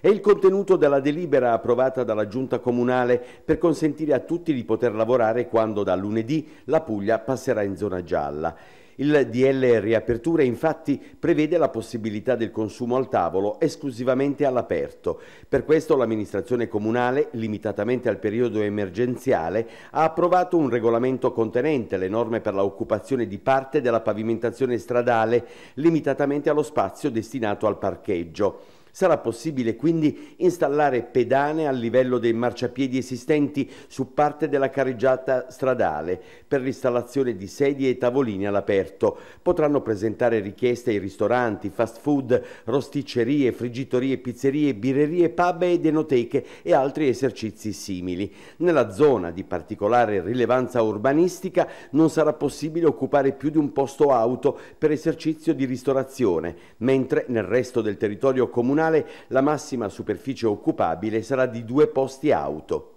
è il contenuto della delibera approvata dalla Giunta Comunale per consentire a tutti di poter lavorare quando da lunedì la Puglia passerà in zona gialla. Il DL Riaperture infatti prevede la possibilità del consumo al tavolo esclusivamente all'aperto. Per questo l'amministrazione comunale, limitatamente al periodo emergenziale, ha approvato un regolamento contenente le norme per l'occupazione di parte della pavimentazione stradale, limitatamente allo spazio destinato al parcheggio. Sarà possibile quindi installare pedane a livello dei marciapiedi esistenti su parte della carreggiata stradale per l'installazione di sedie e tavolini all'aperto. Potranno presentare richieste ai ristoranti, fast food, rosticcerie, friggitorie, pizzerie, birrerie, pub e denoteche e altri esercizi simili. Nella zona di particolare rilevanza urbanistica non sarà possibile occupare più di un posto auto per esercizio di ristorazione, mentre nel resto del territorio comunale comunale la massima superficie occupabile sarà di due posti auto.